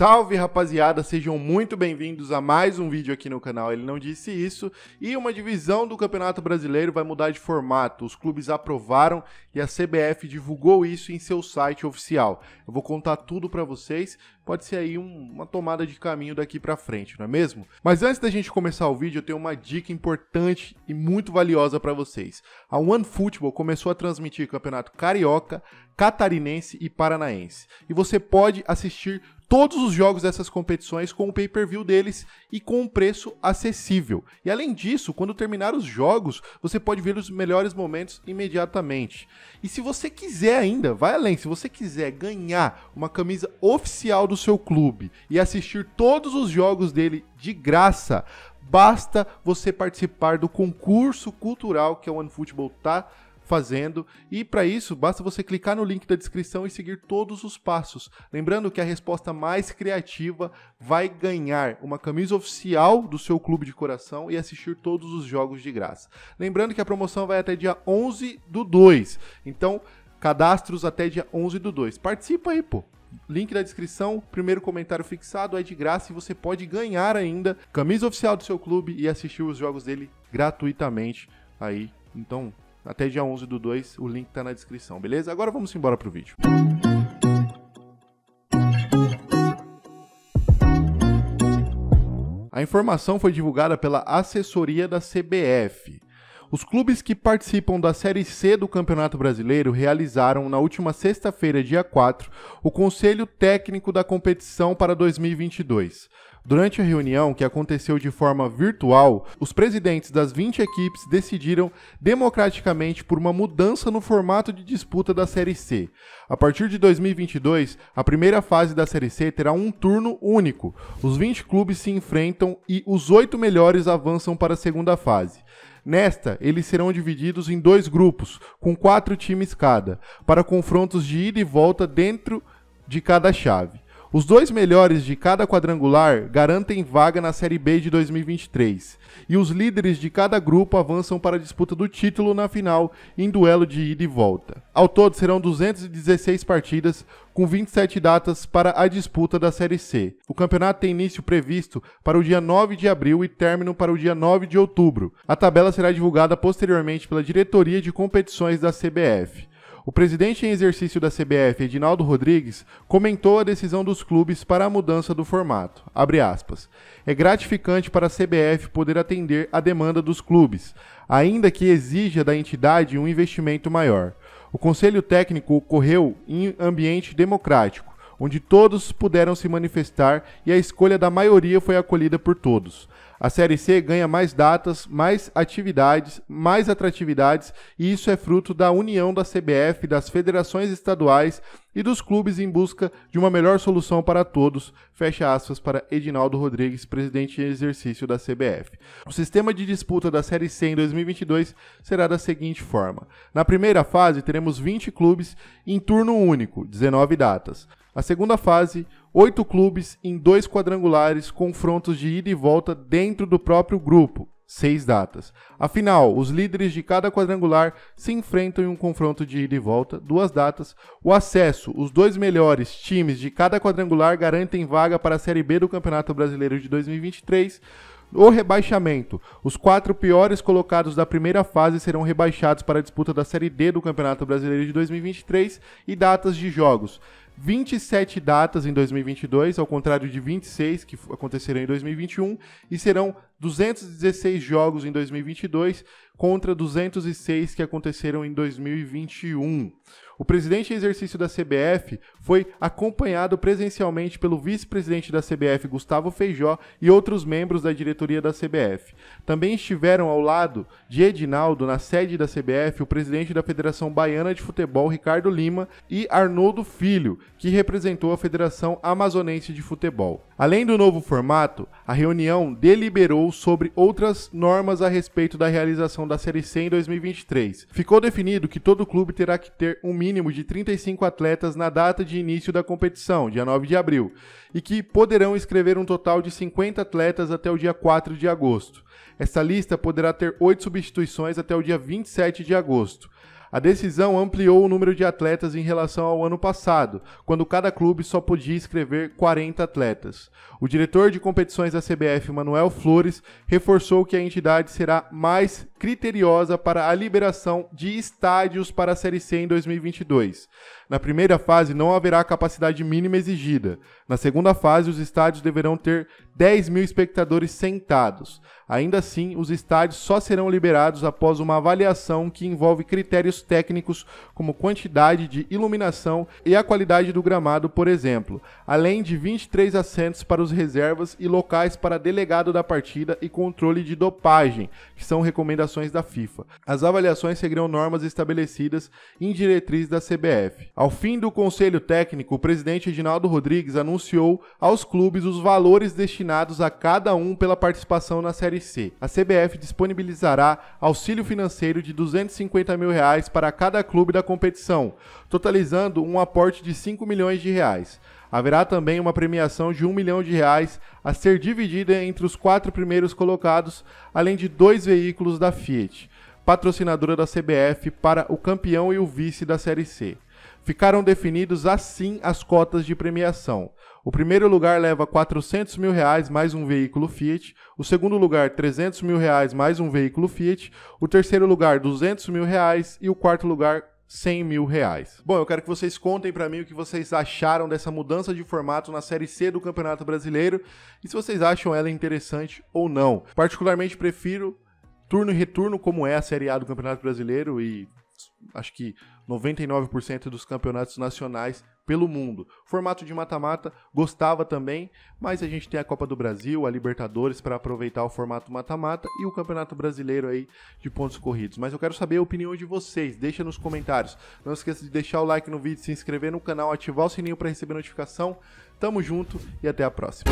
Salve rapaziada, sejam muito bem-vindos a mais um vídeo aqui no canal. Ele não disse isso. E uma divisão do Campeonato Brasileiro vai mudar de formato. Os clubes aprovaram e a CBF divulgou isso em seu site oficial. Eu vou contar tudo para vocês. Pode ser aí um, uma tomada de caminho daqui para frente, não é mesmo? Mas antes da gente começar o vídeo, eu tenho uma dica importante e muito valiosa para vocês. A OneFootball começou a transmitir Campeonato Carioca, Catarinense e Paranaense. E você pode assistir todos os jogos dessas competições com o pay-per-view deles e com um preço acessível. E além disso, quando terminar os jogos, você pode ver os melhores momentos imediatamente. E se você quiser ainda, vai além, se você quiser ganhar uma camisa oficial do seu clube e assistir todos os jogos dele de graça, basta você participar do concurso cultural que a One Football tá fazendo. E para isso, basta você clicar no link da descrição e seguir todos os passos. Lembrando que a resposta mais criativa vai ganhar uma camisa oficial do seu clube de coração e assistir todos os jogos de graça. Lembrando que a promoção vai até dia 11 do 2. Então, cadastros até dia 11 do 2. Participa aí, pô. Link da descrição, primeiro comentário fixado, é de graça e você pode ganhar ainda camisa oficial do seu clube e assistir os jogos dele gratuitamente aí. Então, até dia 11 do 2, o link tá na descrição, beleza? Agora vamos embora pro vídeo. A informação foi divulgada pela assessoria da CBF, os clubes que participam da Série C do Campeonato Brasileiro realizaram na última sexta-feira, dia 4, o Conselho Técnico da competição para 2022. Durante a reunião, que aconteceu de forma virtual, os presidentes das 20 equipes decidiram democraticamente por uma mudança no formato de disputa da Série C. A partir de 2022, a primeira fase da Série C terá um turno único. Os 20 clubes se enfrentam e os oito melhores avançam para a segunda fase. Nesta, eles serão divididos em dois grupos, com quatro times cada, para confrontos de ida e volta dentro de cada chave. Os dois melhores de cada quadrangular garantem vaga na Série B de 2023, e os líderes de cada grupo avançam para a disputa do título na final em duelo de ida e volta. Ao todo serão 216 partidas, com 27 datas para a disputa da Série C. O campeonato tem início previsto para o dia 9 de abril e término para o dia 9 de outubro. A tabela será divulgada posteriormente pela Diretoria de Competições da CBF. O presidente em exercício da CBF, Edinaldo Rodrigues, comentou a decisão dos clubes para a mudança do formato. É gratificante para a CBF poder atender a demanda dos clubes, ainda que exija da entidade um investimento maior. O conselho técnico ocorreu em ambiente democrático, onde todos puderam se manifestar e a escolha da maioria foi acolhida por todos. A Série C ganha mais datas, mais atividades, mais atratividades, e isso é fruto da união da CBF, das federações estaduais e dos clubes em busca de uma melhor solução para todos. Fecha aspas para Edinaldo Rodrigues, presidente em exercício da CBF. O sistema de disputa da Série C em 2022 será da seguinte forma: na primeira fase teremos 20 clubes em turno único, 19 datas. A segunda fase, oito clubes em dois quadrangulares, confrontos de ida e volta dentro dentro do próprio grupo, seis datas. Afinal, os líderes de cada quadrangular se enfrentam em um confronto de ida e volta, duas datas. O acesso, os dois melhores times de cada quadrangular garantem vaga para a Série B do Campeonato Brasileiro de 2023. O rebaixamento. Os quatro piores colocados da primeira fase serão rebaixados para a disputa da Série D do Campeonato Brasileiro de 2023 e datas de jogos. 27 datas em 2022, ao contrário de 26 que aconteceram em 2021, e serão 216 jogos em 2022 contra 206 que aconteceram em 2021. O presidente em exercício da CBF foi acompanhado presencialmente pelo vice-presidente da CBF, Gustavo Feijó, e outros membros da diretoria da CBF. Também estiveram ao lado de Edinaldo, na sede da CBF, o presidente da Federação Baiana de Futebol, Ricardo Lima, e Arnoldo Filho, que representou a Federação Amazonense de Futebol. Além do novo formato, a reunião deliberou sobre outras normas a respeito da realização da Série C em 2023. Ficou definido que todo clube terá que ter um mínimo de 35 atletas na data de início da competição, dia 9 de abril, e que poderão escrever um total de 50 atletas até o dia 4 de agosto. Essa lista poderá ter 8 substituições até o dia 27 de agosto. A decisão ampliou o número de atletas em relação ao ano passado, quando cada clube só podia inscrever 40 atletas. O diretor de competições da CBF, Manuel Flores, reforçou que a entidade será mais criteriosa para a liberação de estádios para a Série C em 2022. Na primeira fase, não haverá capacidade mínima exigida. Na segunda fase, os estádios deverão ter 10 mil espectadores sentados. Ainda assim, os estádios só serão liberados após uma avaliação que envolve critérios técnicos como quantidade de iluminação e a qualidade do gramado, por exemplo, além de 23 assentos para os reservas e locais para delegado da partida e controle de dopagem, que são recomendações da FIFA. As avaliações seguirão normas estabelecidas em diretriz da CBF. Ao fim do conselho técnico, o presidente Edinaldo Rodrigues anunciou aos clubes os valores destinados a cada um pela participação na Série C. A CBF disponibilizará auxílio financeiro de 250 mil reais para cada clube da competição, totalizando um aporte de 5 milhões de reais. Haverá também uma premiação de 1 milhão de reais a ser dividida entre os quatro primeiros colocados, além de dois veículos da Fiat, patrocinadora da CBF, para o campeão e o vice da Série C ficaram definidos assim as cotas de premiação. O primeiro lugar leva 400 mil reais mais um veículo Fiat, o segundo lugar 300 mil reais mais um veículo Fiat, o terceiro lugar 200 mil reais e o quarto lugar 100 mil reais. Bom, eu quero que vocês contem para mim o que vocês acharam dessa mudança de formato na Série C do Campeonato Brasileiro e se vocês acham ela interessante ou não. Particularmente prefiro turno e retorno como é a Série A do Campeonato Brasileiro e acho que 99% dos campeonatos nacionais pelo mundo. Formato de mata-mata gostava também, mas a gente tem a Copa do Brasil, a Libertadores para aproveitar o formato mata-mata e o Campeonato Brasileiro aí de pontos corridos. Mas eu quero saber a opinião de vocês, deixa nos comentários. Não esqueça de deixar o like no vídeo, se inscrever no canal, ativar o sininho para receber notificação. Tamo junto e até a próxima.